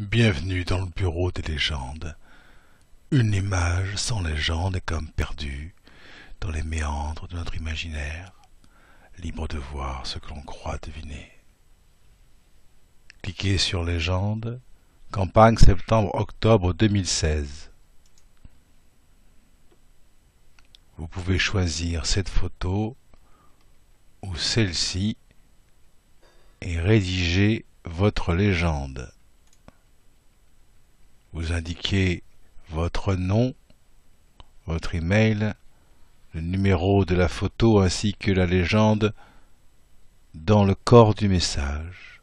Bienvenue dans le bureau des légendes. Une image sans légende est comme perdue dans les méandres de notre imaginaire, libre de voir ce que l'on croit deviner. Cliquez sur Légende, campagne septembre-octobre 2016. Vous pouvez choisir cette photo ou celle-ci et rédiger votre légende. Vous indiquer votre nom, votre email, le numéro de la photo ainsi que la légende dans le corps du message.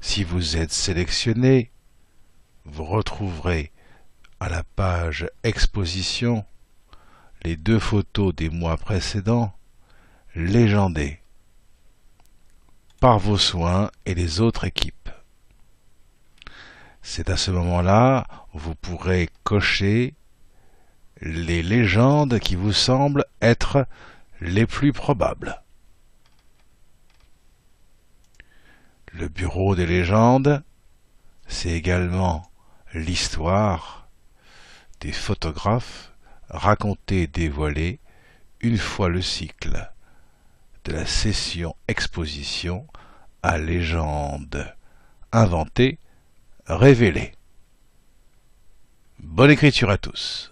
Si vous êtes sélectionné, vous retrouverez à la page Exposition les deux photos des mois précédents légendées par vos soins et les autres équipes. C'est à ce moment-là, vous pourrez cocher les légendes qui vous semblent être les plus probables. Le bureau des légendes, c'est également l'histoire des photographes racontés et dévoilée une fois le cycle de la session exposition à légende inventée révélé. Bonne écriture à tous.